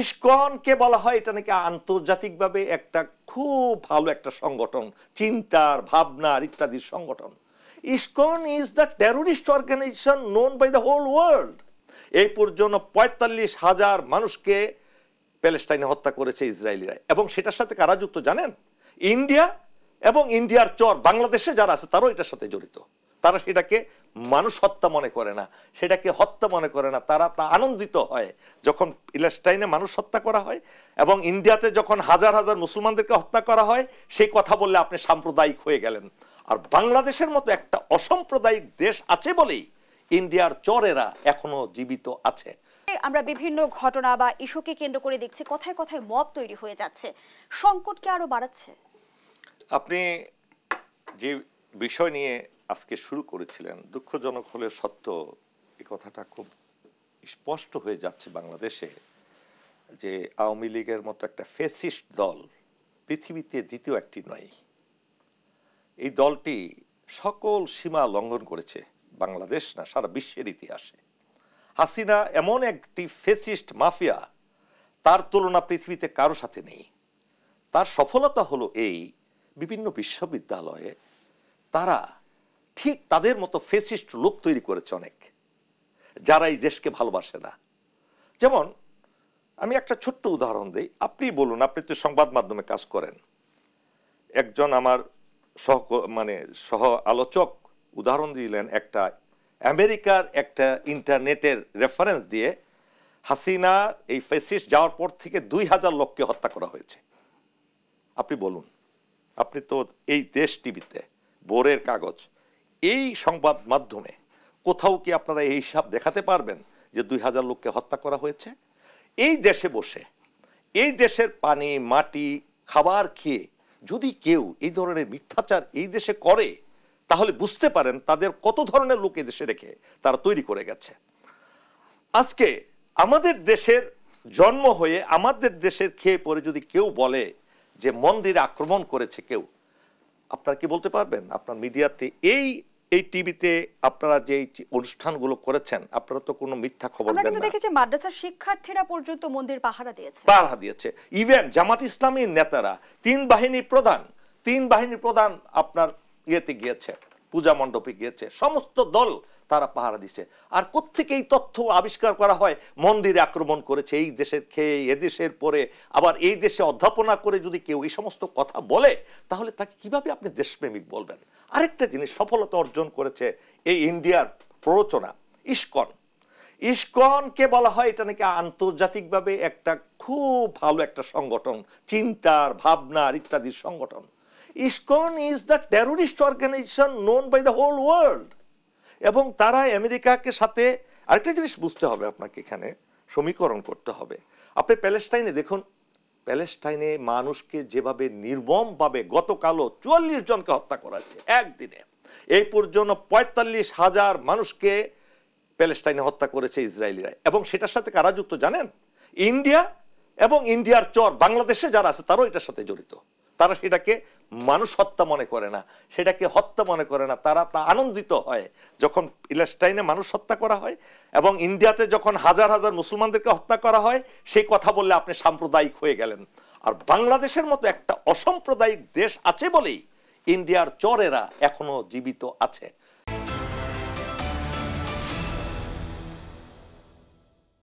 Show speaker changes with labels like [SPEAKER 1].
[SPEAKER 1] ইস্কনকে বলা হয় এটা নাকি আন্তর্জাতিকভাবে একটা খুব ভালো একটা সংগঠন চিন্তার ভাবনার ইত্যাদির সংগঠন ISKCON is the terrorist organisation known by the whole world এই পর্যন্ত পঁয়তাল্লিশ হাজার মানুষকে প্যালেস্টাইনে হত্যা করেছে ইসরায়েলিরা এবং সেটার সাথে কারা যুক্ত জানেন ইন্ডিয়া এবং ইন্ডিয়ার চর বাংলাদেশে যারা আছে তারাও এটার সাথে জড়িত তারা সেটাকে মানুষ হত্যা মনে করে না সেটাকে হত্যা মনে করে না তারা তা আনন্দিত হয় যখন ইলাস্টাইনে মানুষ হত্যা করা হয় এবং ইন্ডিয়াতে যখন হাজার হাজার মুসলমানদেরকে হত্যা করা হয় সেই কথা বললে আপনি সাম্প্রদায়িক হয়ে গেলেন আর বাংলাদেশের মতো একটা অসাম্প্রদায়িক দেশ আছে বলেই ইন্ডিয়ার চরেরা এখনো জীবিত আছে আমরা বিভিন্ন ঘটনা বা ইস্যুকে কেন্দ্র করে দেখছি কথায় কথায় মব তৈরি হয়ে যাচ্ছে সংকটকে আরো বাড়াচ্ছে আপনি যে বিষয় নিয়ে আজকে শুরু করেছিলেন দুঃখজনক হলে সত্য এই কথাটা খুব স্পষ্ট হয়ে যাচ্ছে বাংলাদেশে যে আওয়ামী লীগের মতো একটা ফেসিস্ট দল পৃথিবীতে দ্বিতীয় একটি নয় এই দলটি সকল সীমা লঙ্ঘন করেছে বাংলাদেশ না সারা বিশ্বের ইতিহাসে হাসিনা এমন একটি ফেসিস্ট মাফিয়া তার তুলনা পৃথিবীতে কারো সাথে নেই তার সফলতা হলো এই বিভিন্ন বিশ্ববিদ্যালয়ে তারা ঠিক তাদের মতো ফেসিস্ট লোক তৈরি করেছে অনেক যারা এই দেশকে ভালোবাসে না যেমন আমি একটা ছোট্ট উদাহরণ দিই আপনি বলুন আপনি তো সংবাদ মাধ্যমে কাজ করেন একজন আমার সহ মানে সহ আলোচক উদাহরণ দিলেন একটা আমেরিকার একটা ইন্টারনেটের রেফারেন্স দিয়ে হাসিনা এই ফেসিস্ট যাওয়ার পর থেকে দুই হাজার লোককে হত্যা করা হয়েছে আপনি বলুন আপনি তো এই দেশ টিভিতে বোরের কাগজ এই সংবাদ মাধ্যমে কোথাও কি আপনারা এই হিসাব দেখাতে পারবেন যে দুই হাজার লোককে হত্যা করা হয়েছে এই দেশে বসে এই দেশের পানি মাটি খাবার খেয়ে যদি কেউ এই ধরনের মিথ্যাচার এই দেশে করে তাহলে বুঝতে পারেন তাদের কত ধরনের লোক এই দেশে রেখে তারা তৈরি করে গেছে আজকে আমাদের দেশের জন্ম হয়ে আমাদের দেশের খেয়ে পরে যদি কেউ বলে যে মন্দিরে আক্রমণ করেছে কেউ আপনারা কি বলতে পারবেন আপনার মিডিয়াতে এই এই টিভিতে আপনারা যে অনুষ্ঠানগুলো করেছেন আপনারা তো কোনো মিথ্যা খবর দেন না দেখেছি মাদ্রাসার শিক্ষার্থীরা পর্যন্ত মন্দির পাহারা দিয়েছে পাহারা দিয়েছে ইভেন জামাত ইসলামীর নেতারা তিন বাহিনী প্রধান তিন বাহিনী প্রধান আপনার ইয়েতে গিয়েছে পূজা মণ্ডপে গিয়েছে সমস্ত দল তারা পাহারা দিছে আর কোথেকে এই তথ্য আবিষ্কার করা হয় মন্দিরে আক্রমণ করেছে এই দেশের খেয়ে এদেশের পরে আবার এই দেশে অধ্যাপনা করে যদি কেউ এই সমস্ত কথা বলে তাহলে তাকে কিভাবে আপনি দেশপ্রেমিক বলবেন আরেকটা জিনিস সফলতা অর্জন করেছে এই ইন্ডিয়ার প্ররোচনা ইস্কন ইস্কনকে বলা হয় এটা নাকি আন্তর্জাতিকভাবে একটা খুব ভালো একটা সংগঠন চিন্তার ভাবনার ইত্যাদির সংগঠন ISKCON is the terrorist organisation known by the whole world এবং তারা আমেরিকাকে সাথে আরেকটা জিনিস বুঝতে হবে আপনাকে এখানে সমীকরণ করতে হবে আপনি প্যালেস্টাইনে দেখুন প্যালেস্টাইনে মানুষকে যেভাবে নির্মমভাবে গতকালও চুয়াল্লিশ জনকে হত্যা করাচ্ছে একদিনে এই পর্যন্ত পঁয়তাল্লিশ হাজার মানুষকে প্যালেস্টাইনে হত্যা করেছে ইসরায়েলিরা এবং সেটার সাথে কারা যুক্ত জানেন ইন্ডিয়া এবং ইন্ডিয়ার চর বাংলাদেশে যারা আছে তারাও এটার সাথে জড়িত তারা সেটাকে মানুষ হত্যা মনে করে না সেটাকে হত্যা মনে করে না তারা তা আনন্দিত হয় যখন ইলাস্টাইনে মানুষ হত্যা করা হয় এবং ইন্ডিয়াতে যখন হাজার হাজার মুসলমানদেরকে হত্যা করা হয় সেই কথা বললে আপনি সাম্প্রদায়িক হয়ে গেলেন আর বাংলাদেশের মতো একটা অসাম্প্রদায়িক দেশ আছে বলেই ইন্ডিয়ার চরেরা এখনো জীবিত আছে